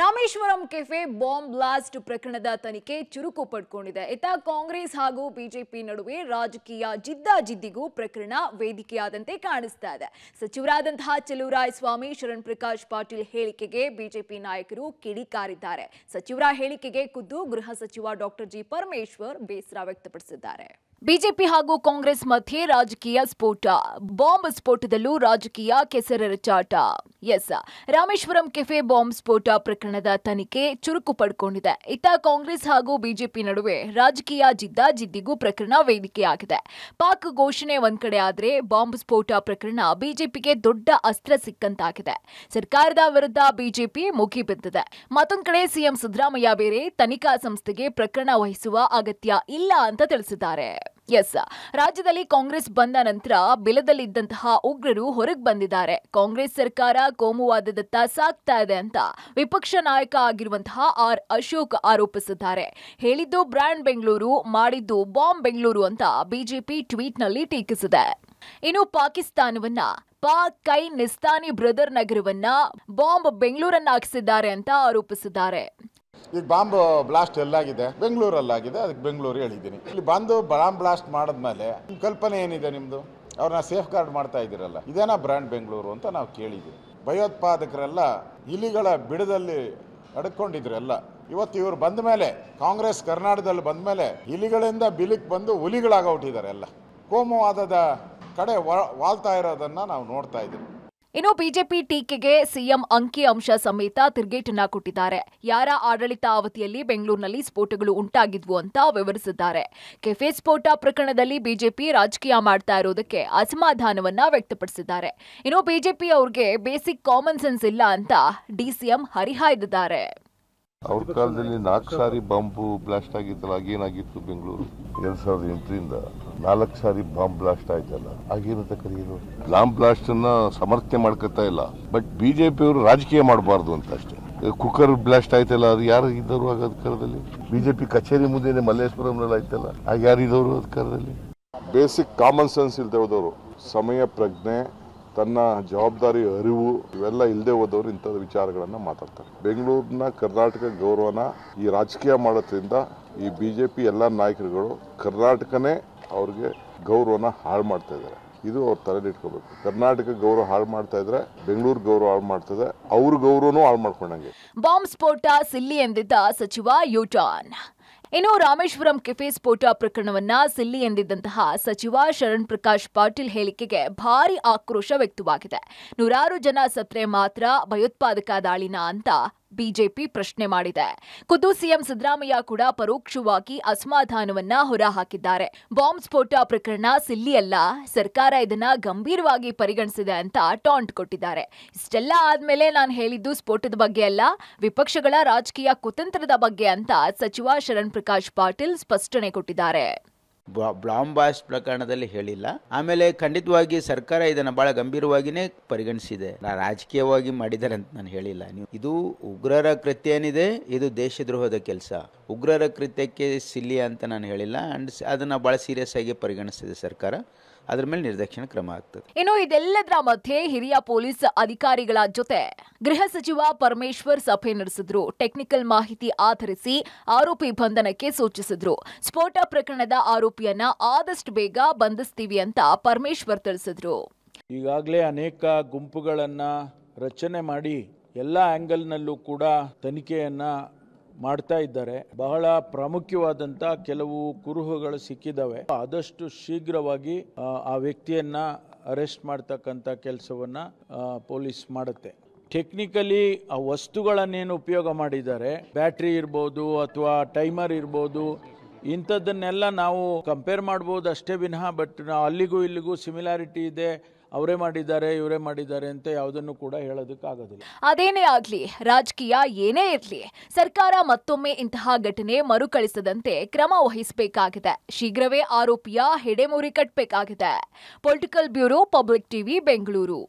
Rameswaram cafe bomb blast ಪ್ರಕರಣದ ತನಿಖೆ ಚುರುಕು ಪಡ್ಕೊಂಡಿದೆ ಇತ್ತ ಕಾಂಗ್ರೆಸ್ ಹಾಗೂ ಬಿಜೆಪಿ ನಡುವೆ ರಾಜಕೀಯ ಜಿದ್ದಾಜಿದ್ದಿಗೂ ಪ್ರಕರಣ ವೇದಿಕೆಯಾದಂತೆ ಕಾಣಿಸ್ತಾ ಇದೆ ಸಚಿವರಾದಂತಹ ಸ್ವಾಮಿ ಶರಣ್ ಪ್ರಕಾಶ್ ಪಾಟೀಲ್ ಹೇಳಿಕೆಗೆ ಬಿಜೆಪಿ ನಾಯಕರು ಕಿಡಿಕಾರಿದ್ದಾರೆ ಸಚಿವರ ಹೇಳಿಕೆಗೆ ಖುದ್ದು ಗೃಹ ಸಚಿವ ಡಾಕ್ಟರ್ ಜಿ ಪರಮೇಶ್ವರ್ ಬೇಸರ ವ್ಯಕ್ತಪಡಿಸಿದ್ದಾರೆ ಬಿಜೆಪಿ ಹಾಗೂ ಕಾಂಗ್ರೆಸ್ ಮಧ್ಯೆ ರಾಜಕೀಯ ಸ್ಫೋಟ ಬಾಂಬ್ ಸ್ಫೋಟದಲ್ಲೂ ರಾಜಕೀಯ ಚಾಟ ಎಸ್ ರಾಮೇಶ್ವರಂ ಕೆಫೆ ಬಾಂಬ್ ಸ್ಫೋಟ ಪ್ರಕರಣದ ತನಿಖೆ ಚುರುಕು ಪಡ್ಕೊಂಡಿದೆ ಇತ್ತ ಕಾಂಗ್ರೆಸ್ ಹಾಗೂ ಬಿಜೆಪಿ ನಡುವೆ ರಾಜಕೀಯ ಜಿದ್ದಾಜಿದ್ದಿಗೂ ಪ್ರಕರಣ ವೇದಿಕೆಯಾಗಿದೆ ಪಾಕ್ ಘೋಷಣೆ ಒಂದ್ ಕಡೆ ಆದರೆ ಬಾಂಬ್ ಸ್ಫೋಟ ಪ್ರಕರಣ ಬಿಜೆಪಿಗೆ ದೊಡ್ಡ ಅಸ್ತ್ರ ಸಿಕ್ಕಂತಾಗಿದೆ ಸರ್ಕಾರದ ವಿರುದ್ಧ ಬಿಜೆಪಿ ಮುಗಿಬಿದ್ದಿದೆ ಮತ್ತೊಂದ್ ಕಡೆ ಸಿಎಂ ಸಿದ್ದರಾಮಯ್ಯ ಬೇರೆ ತನಿಖಾ ಸಂಸ್ಥೆಗೆ ಪ್ರಕರಣ ವಹಿಸುವ ಅಗತ್ಯ ಇಲ್ಲ ಅಂತ ತಿಳಿಸಿದ್ದಾರೆ ಎಸ್ ರಾಜ್ಯದಲ್ಲಿ ಕಾಂಗ್ರೆಸ್ ಬಂದ ನಂತರ ಬಿಲದಲ್ಲಿದ್ದಂತಹ ಉಗ್ರರು ಹೊರಗೆ ಬಂದಿದ್ದಾರೆ ಕಾಂಗ್ರೆಸ್ ಸರ್ಕಾರ ಕೋಮುವಾದದತ್ತ ಸಾಗ್ತಾ ಇದೆ ಅಂತ ವಿಪಕ್ಷ ನಾಯಕ ಆಗಿರುವಂತಹ ಆರ್ ಅಶೋಕ್ ಆರೋಪಿಸಿದ್ದಾರೆ ಹೇಳಿದ್ದು ಬ್ರ್ಯಾಂಡ್ ಬೆಂಗಳೂರು ಮಾಡಿದ್ದು ಬಾಂಬ್ ಬೆಂಗಳೂರು ಅಂತ ಬಿಜೆಪಿ ಟ್ವೀಟ್ನಲ್ಲಿ ಟೀಕಿಸಿದೆ ಇನ್ನು ಪಾಕಿಸ್ತಾನವನ್ನ ಪಾಕ್ ಕೈ ನಿಸ್ತಾನಿ ಬ್ರದರ್ ನಗರವನ್ನ ಬಾಂಬ್ ಬೆಂಗಳೂರನ್ನಾಗಿಸಿದ್ದಾರೆ ಅಂತ ಆರೋಪಿಸಿದ್ದಾರೆ ಈಗ ಬಾಂಬ್ ಬ್ಲಾಸ್ಟ್ ಎಲ್ಲಾಗಿದೆ ಬೆಂಗಳೂರಲ್ಲಾಗಿದೆ ಅದಕ್ಕೆ ಬೆಂಗಳೂರು ಹೇಳಿದ್ದೀನಿ ಇಲ್ಲಿ ಬಂದು ಬಾಂಬ್ ಬ್ಲಾಸ್ಟ್ ಮಾಡಿದ್ಮೇಲೆ ನಿಮ್ಮ ಕಲ್ಪನೆ ಏನಿದೆ ನಿಮ್ಮದು ಅವ್ರನ್ನ ಸೇಫ್ ಗಾರ್ಡ್ ಮಾಡ್ತಾ ಇದ್ದೀರಲ್ಲ ಇದೇನ ಬ್ರ್ಯಾಂಡ್ ಬೆಂಗಳೂರು ಅಂತ ನಾವು ಕೇಳಿದ್ದೀವಿ ಭಯೋತ್ಪಾದಕರೆಲ್ಲ ಇಲಿಗಳ ಬಿಡದಲ್ಲಿ ಅಡ್ಕೊಂಡಿದ್ರೆಲ್ಲ ಇವತ್ತು ಇವರು ಬಂದ ಮೇಲೆ ಕಾಂಗ್ರೆಸ್ ಕರ್ನಾಟಕದಲ್ಲಿ ಬಂದ ಮೇಲೆ ಇಲಿಗಳಿಂದ ಬಿಲಿಕ್ ಬಂದು ಹುಲಿಗಳಾಗ ಹುಟ್ಟಿದ್ದಾರೆ ಎಲ್ಲ ಕೋಮುವಾದದ ಕಡೆ ವಾಲ್ತಾ ಇರೋದನ್ನು ನಾವು ನೋಡ್ತಾ ಇದ್ದೀವಿ ಇನ್ನು ಬಿಜೆಪಿ ಟೀಕೆಗೆ ಸಿಎಂ ಅಂಕಿ ಅಂಶ ಸಮೇತ ತಿರುಗೇಟನ್ನ ಕೊಟ್ಟಿದ್ದಾರೆ ಯಾರ ಆಡಳಿತ ಅವಧಿಯಲ್ಲಿ ಬೆಂಗಳೂರಿನಲ್ಲಿ ಸ್ಫೋಟಗಳು ಉಂಟಾಗಿದ್ವು ಅಂತ ವಿವರಿಸಿದ್ದಾರೆ ಕೆಫೆ ಸ್ಫೋಟ ಪ್ರಕರಣದಲ್ಲಿ ಬಿಜೆಪಿ ರಾಜಕೀಯ ಮಾಡ್ತಾ ಇರೋದಕ್ಕೆ ಅಸಮಾಧಾನವನ್ನ ವ್ಯಕ್ತಪಡಿಸಿದ್ದಾರೆ ಇನ್ನು ಬಿಜೆಪಿ ಅವರಿಗೆ ಬೇಸಿಕ್ ಕಾಮನ್ ಸೆನ್ಸ್ ಇಲ್ಲ ಅಂತ ಡಿಸಿಎಂ ಹರಿಹಾಯ್ದಿದ್ದಾರೆ ಅವ್ರ ಕಾಲದಲ್ಲಿ ನಾಲ್ಕು ಸಾರಿ ಬಾಂಬು ಬ್ಲಾಸ್ಟ್ ಆಗಿತ್ತಲ್ಲ ಆಗೇನಾಗಿತ್ತು ಬೆಂಗಳೂರು ಎರಡ್ ಸಾವಿರದ ಎಂಟರಿಂದ ನಾಲ್ಕು ಸಾರಿ ಬಾಂಬ್ ಬ್ಲಾಸ್ಟ್ ಆಯ್ತಲ್ಲ ಆಗೇನಂತ ಕರೆಯೋದು ಬಾಂಬ್ ಬ್ಲಾಸ್ಟ್ ಅನ್ನ ಸಮರ್ಥನೆ ಮಾಡ್ಕೊತಾ ಇಲ್ಲ ಬಟ್ ಬಿಜೆಪಿಯವರು ರಾಜಕೀಯ ಮಾಡಬಾರ್ದು ಅಂತ ಅಷ್ಟೇ ಕುಕ್ಕರ್ ಬ್ಲಾಸ್ಟ್ ಆಯ್ತಲ್ಲ ಅದು ಯಾರು ಇದ್ದವರು ಆಗ ಅಧಿಕಾರದಲ್ಲಿ ಬಿಜೆಪಿ ಕಚೇರಿ ಮುಂದೆನೆ ಮಲ್ಲೇಶ್ವರಂನಲ್ಲಿ ಆಯ್ತಲ್ಲ ಆಗ ಯಾರು ಇದ್ದವರು ಅಧಿಕಾರದಲ್ಲಿ ಬೇಸಿಕ್ ಕಾಮನ್ ಸೆನ್ಸ್ ಇಲ್ದೇ ಹೋದವರು ಸಮಯ ಪ್ರಜ್ಞೆ ತನ್ನ ಜವಾಬ್ದಾರಿ ಅರಿವು ಇವೆಲ್ಲ ಇಲ್ಲದೆ ಹೋದವರು ಇಂಥ ವಿಚಾರಗಳನ್ನು ಮಾತಾಡ್ತಾರೆ ಬೆಂಗಳೂರಿನ ಕರ್ನಾಟಕ ಗೌರವನ ಈ ರಾಜಕೀಯ ಮಾಡೋದ್ರಿಂದ ಈ ಬಿ ಜೆ ಪಿ ಎಲ್ಲ ನಾಯಕರುಗಳು ಕರ್ನಾಟಕನೇ ಅವ್ರಿಗೆ ಗೌರವನ ಹಾಳು ಮಾಡ್ತಾ ಇದ್ದಾರೆ ಇದು ಅವ್ರ ತಲೆಯಲ್ಲಿ ಇಟ್ಕೋಬೇಕು ಕರ್ನಾಟಕ ಗೌರವ ಹಾಳು ಮಾಡ್ತಾ ಇದ್ರೆ ಬೆಂಗಳೂರು ಗೌರವ ಹಾಳು ಮಾಡ್ತದೆ ಅವ್ರ ಗೌರವನೂ ಹಾಳು ಮಾಡ್ಕೊಂಡಂಗೆ ಬಾಂಬ್ ಸ್ಫೋಟ ಸಿಲ್ಲಿ ಎಂದಿದ್ದ ಸಚಿವ ಯೂಟಾನ್ ಇನ್ನು ರಾಮೇಶ್ವರಂ ಕೆಫೆ ಸ್ಫೋಟ ಪ್ರಕರಣವನ್ನ ಸಿಲ್ಲಿ ಎಂದಿದ್ದಂತಹ ಸಚಿವ ಶರಣ್ ಪ್ರಕಾಶ್ ಪಾಟೀಲ್ ಹೇಳಿಕೆಗೆ ಭಾರಿ ಆಕ್ರೋಶ ವ್ಯಕ್ತವಾಗಿದೆ ನೂರಾರು ಜನ ಸತ್ರೆ ಮಾತ್ರ ಭಯೋತ್ಪಾದಕ ದಾಳಿನ ಅಂತ ಬಿಜೆಪಿ ಪ್ರಶ್ನೆ ಮಾಡಿದೆ ಖುದ್ದು ಸಿಎಂ ಸಿದ್ದರಾಮಯ್ಯ ಕೂಡ ಪರೋಕ್ಷವಾಗಿ ಅಸಮಾಧಾನವನ್ನ ಹೊರಹಾಕಿದ್ದಾರೆ ಬಾಂಬ್ ಸ್ಫೋಟ ಪ್ರಕರಣ ಸಿಲ್ಲಿಯಲ್ಲ ಸರ್ಕಾರ ಇದನ್ನ ಗಂಭೀರವಾಗಿ ಪರಿಗಣಿಸಿದೆ ಅಂತ ಟಾಂಟ್ ಕೊಟ್ಟಿದ್ದಾರೆ ಇಷ್ಟೆಲ್ಲ ಆದ್ಮೇಲೆ ನಾನು ಹೇಳಿದ್ದು ಸ್ಫೋಟದ ಬಗ್ಗೆ ಅಲ್ಲ ವಿಪಕ್ಷಗಳ ರಾಜಕೀಯ ಕುತಂತ್ರದ ಬಗ್ಗೆ ಅಂತ ಸಚಿವ ಶರಣ್ ಪ್ರಕಾಶ್ ಪಾಟೀಲ್ ಸ್ಪಷ್ಟನೆ ಕೊಟ್ಟಿದ್ದಾರೆ ಬ್ರಾಮ್ ಬಾಸ್ಟ್ ಪ್ರಕರಣದಲ್ಲಿ ಹೇಳಿಲ್ಲ ಆಮೇಲೆ ಖಂಡಿತವಾಗಿ ಸರ್ಕಾರ ಇದನ್ನು ಬಹಳ ಗಂಭೀರವಾಗಿನೇ ಪರಿಗಣಿಸಿದೆ ರಾಜಕೀಯವಾಗಿ ಮಾಡಿದ್ದಾರೆ ಅಂತ ನಾನು ಹೇಳಿಲ್ಲ ನೀವು ಇದು ಉಗ್ರರ ಕೃತ್ಯ ಏನಿದೆ ಇದು ದೇಶದ್ರೋಹದ ಕೆಲಸ ಉಗ್ರರ ಕೃತ್ಯಕ್ಕೆ ಸಿಲ್ಲಿ ಅಂತ ನಾನು ಹೇಳಿಲ್ಲ ಅಂಡ್ ಅದನ್ನು ಬಹಳ ಸೀರಿಯಸ್ ಆಗಿ ಪರಿಗಣಿಸಿದೆ ಸರ್ಕಾರ ಅದ್ರ ಮೇಲೆ ನಿರ್ದೇಶನ ಕ್ರಮ ಆಗ್ತದೆ ಇನ್ನು ಇದೆಲ್ಲದರ ಮಧ್ಯೆ ಹಿರಿಯ ಪೊಲೀಸ್ ಅಧಿಕಾರಿಗಳ ಜೊತೆ ಗೃಹ ಸಚಿವ ಪರಮೇಶ್ವರ್ ಸಭೆ ನಡೆಸಿದ್ರು ಟೆಕ್ನಿಕಲ್ ಮಾಹಿತಿ ಆಧರಿಸಿ ಆರೋಪಿ ಬಂಧನಕ್ಕೆ ಸೂಚಿಸಿದ್ರು ಸ್ಫೋಟ ಪ್ರಕರಣದ ಆರೋಪಿಯನ್ನ ಆದಷ್ಟು ಬೇಗ ಬಂಧಿಸ್ತೀವಿ ಅಂತ ಪರಮೇಶ್ವರ್ ತಿಳಿಸಿದ್ರು ಈಗಾಗಲೇ ಅನೇಕ ಗುಂಪುಗಳನ್ನು ರಚನೆ ಮಾಡಿ ಎಲ್ಲ ಆಂಗಲ್ನಲ್ಲೂ ಕೂಡ ತನಿಖೆಯನ್ನ ಮಾಡ್ತಾ ಇದ್ದಾರೆ ಬಹಳ ಪ್ರಾಮುಖ್ಯವಾದಂಥ ಕೆಲವು ಕುರುಹುಗಳು ಸಿಕ್ಕಿದ್ದಾವೆ ಆದಷ್ಟು ಶೀಘ್ರವಾಗಿ ಆ ವ್ಯಕ್ತಿಯನ್ನ ಅರೆಸ್ಟ್ ಮಾಡ್ತಕ್ಕಂಥ ಕೆಲಸವನ್ನ ಪೊಲೀಸ್ ಮಾಡುತ್ತೆ ಟೆಕ್ನಿಕಲಿ ಆ ವಸ್ತುಗಳನ್ನೇನು ಉಪಯೋಗ ಮಾಡಿದ್ದಾರೆ ಬ್ಯಾಟ್ರಿ ಇರ್ಬೋದು ಅಥವಾ ಟೈಮರ್ ಇರ್ಬೋದು ಇಂಥದ್ದನ್ನೆಲ್ಲ ನಾವು ಕಂಪೇರ್ ಮಾಡ್ಬೋದು ಅಷ್ಟೇ ವಿನಃ ಬಟ್ ನಾವು ಅಲ್ಲಿಗೂ ಇಲ್ಲಿಗೂ ಸಿಮಿಲಾರಿಟಿ ಇದೆ ಅವರೇ ಮಾಡಿದ್ದಾರೆ ಇವರೇ ಮಾಡಿದ್ದಾರೆ ಅಂತ ಯಾವುದನ್ನು ಕೂಡ ಹೇಳೋದಕ್ಕಾಗೋದಿಲ್ಲ ಅದೇನೇ ಆಗಲಿ ರಾಜಕೀಯ ಏನೇ ಇರಲಿ ಸರ್ಕಾರ ಮತ್ತೊಮ್ಮೆ ಇಂತಹ ಘಟನೆ ಮರುಕಳಿಸದಂತೆ ಕ್ರಮ ವಹಿಸಬೇಕಾಗಿದೆ ಶೀಘ್ರವೇ ಆರೋಪಿಯ ಹೆಡೆಮೂರಿ ಕಟ್ಟಬೇಕಾಗಿದೆ political bureau public TV Bengaluru